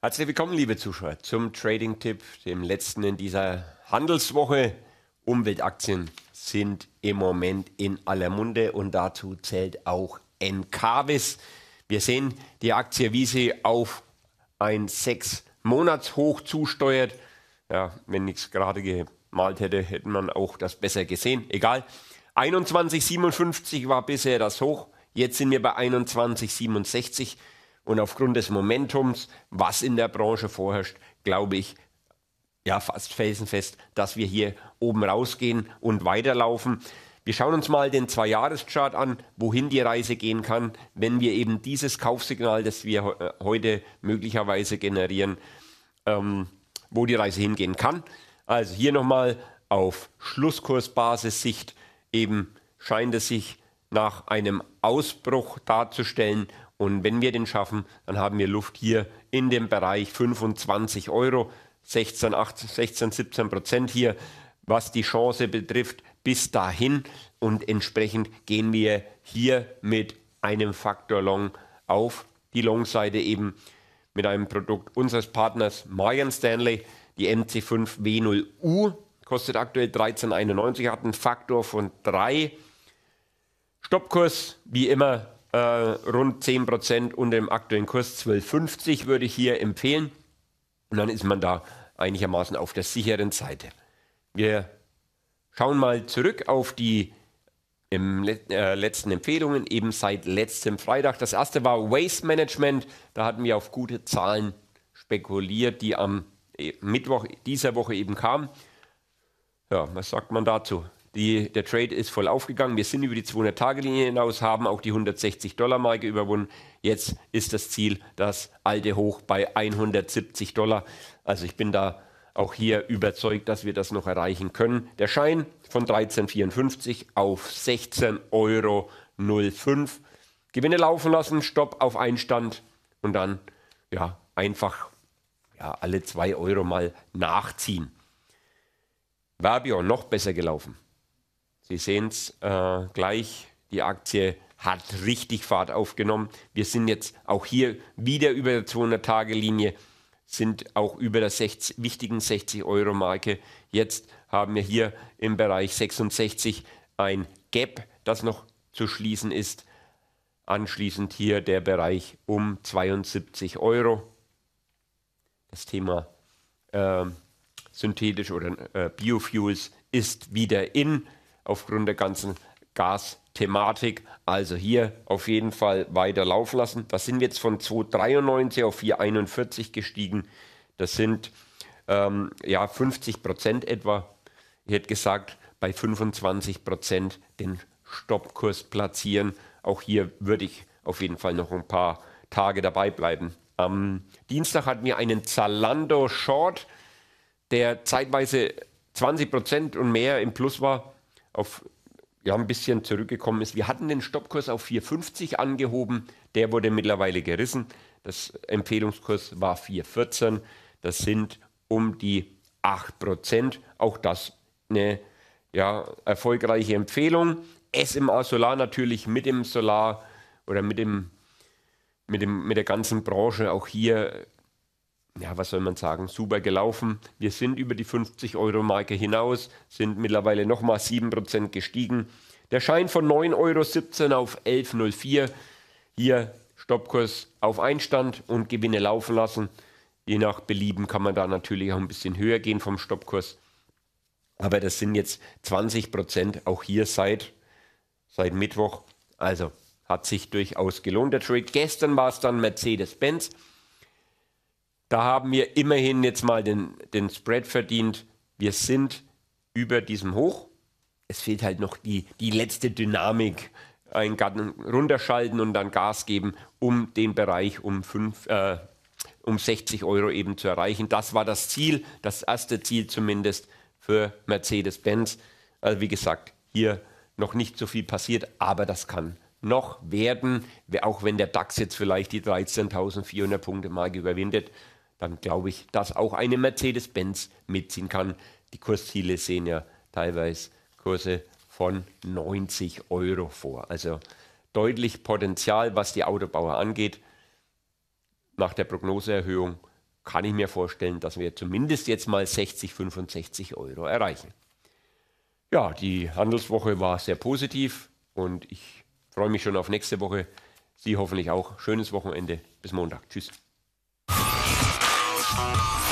Herzlich willkommen, liebe Zuschauer, zum Trading-Tipp, dem letzten in dieser Handelswoche. Umweltaktien sind im Moment in aller Munde und dazu zählt auch NKWs. Wir sehen die Aktie, wie sie auf ein sechs monats hoch zusteuert. Ja, wenn nichts gerade gemalt hätte, hätte man auch das besser gesehen. Egal. 21,57 war bisher das Hoch. Jetzt sind wir bei 21,67 und aufgrund des Momentums, was in der Branche vorherrscht, glaube ich, ja, fast felsenfest, dass wir hier oben rausgehen und weiterlaufen. Wir schauen uns mal den Zwei-Jahres-Chart an, wohin die Reise gehen kann, wenn wir eben dieses Kaufsignal, das wir äh, heute möglicherweise generieren, ähm, wo die Reise hingehen kann. Also hier nochmal auf Schlusskursbasis-Sicht eben scheint es sich nach einem Ausbruch darzustellen und wenn wir den schaffen, dann haben wir Luft hier in dem Bereich 25 Euro, 16, 18, 16 17 Prozent hier, was die Chance betrifft, bis dahin. Und entsprechend gehen wir hier mit einem Faktor Long auf die Long-Seite eben mit einem Produkt unseres Partners Morgan Stanley, die MC5 W0U, kostet aktuell 13,91, hat einen Faktor von 3. Stoppkurs wie immer äh, rund 10% unter dem aktuellen Kurs 12,50 würde ich hier empfehlen. Und dann ist man da einigermaßen auf der sicheren Seite. Wir schauen mal zurück auf die im Let äh, letzten Empfehlungen, eben seit letztem Freitag. Das erste war Waste Management. Da hatten wir auf gute Zahlen spekuliert, die am äh, Mittwoch dieser Woche eben kamen. Ja, was sagt man dazu? Die, der Trade ist voll aufgegangen. Wir sind über die 200-Tage-Linie hinaus, haben auch die 160-Dollar-Marke überwunden. Jetzt ist das Ziel das alte Hoch bei 170 Dollar. Also ich bin da auch hier überzeugt, dass wir das noch erreichen können. Der Schein von 13,54 auf 16,05 Euro. Gewinne laufen lassen, Stopp auf Einstand und dann ja, einfach ja, alle 2 Euro mal nachziehen. Verbio noch besser gelaufen. Sie sehen es äh, gleich, die Aktie hat richtig Fahrt aufgenommen. Wir sind jetzt auch hier wieder über der 200-Tage-Linie, sind auch über der 60, wichtigen 60-Euro-Marke. Jetzt haben wir hier im Bereich 66 ein Gap, das noch zu schließen ist. Anschließend hier der Bereich um 72 Euro. Das Thema äh, synthetisch oder äh, Biofuels ist wieder in aufgrund der ganzen Gasthematik. Also hier auf jeden Fall weiter laufen lassen. Da sind wir jetzt von 2,93 auf 4,41 gestiegen. Das sind ähm, ja 50 Prozent etwa. Ich hätte gesagt, bei 25 Prozent den Stoppkurs platzieren. Auch hier würde ich auf jeden Fall noch ein paar Tage dabei bleiben. Am Dienstag hatten wir einen Zalando Short, der zeitweise 20 Prozent und mehr im Plus war auf ja, ein bisschen zurückgekommen ist. Wir hatten den Stoppkurs auf 4,50 angehoben, der wurde mittlerweile gerissen. Das Empfehlungskurs war 4,14. Das sind um die 8%. Prozent. Auch das eine ja, erfolgreiche Empfehlung. SMA Solar natürlich mit dem Solar oder mit, dem, mit, dem, mit der ganzen Branche auch hier ja, was soll man sagen, super gelaufen. Wir sind über die 50-Euro-Marke hinaus, sind mittlerweile nochmal 7% gestiegen. Der Schein von 9,17 Euro auf 11,04. Hier Stoppkurs auf Einstand und Gewinne laufen lassen. Je nach Belieben kann man da natürlich auch ein bisschen höher gehen vom Stoppkurs. Aber das sind jetzt 20 auch hier seit, seit Mittwoch. Also hat sich durchaus gelohnt, der Trade. Gestern war es dann Mercedes-Benz. Da haben wir immerhin jetzt mal den, den Spread verdient. Wir sind über diesem Hoch. Es fehlt halt noch die, die letzte Dynamik. Ein Garten runterschalten und dann Gas geben, um den Bereich um, fünf, äh, um 60 Euro eben zu erreichen. Das war das Ziel, das erste Ziel zumindest für Mercedes-Benz. Also wie gesagt, hier noch nicht so viel passiert, aber das kann noch werden, auch wenn der DAX jetzt vielleicht die 13.400 Punkte Marke überwindet dann glaube ich, dass auch eine Mercedes-Benz mitziehen kann. Die Kursziele sehen ja teilweise Kurse von 90 Euro vor. Also deutlich Potenzial, was die Autobauer angeht. Nach der Prognoseerhöhung kann ich mir vorstellen, dass wir zumindest jetzt mal 60, 65 Euro erreichen. Ja, die Handelswoche war sehr positiv und ich freue mich schon auf nächste Woche. Sie hoffentlich auch. Schönes Wochenende. Bis Montag. Tschüss. Bye.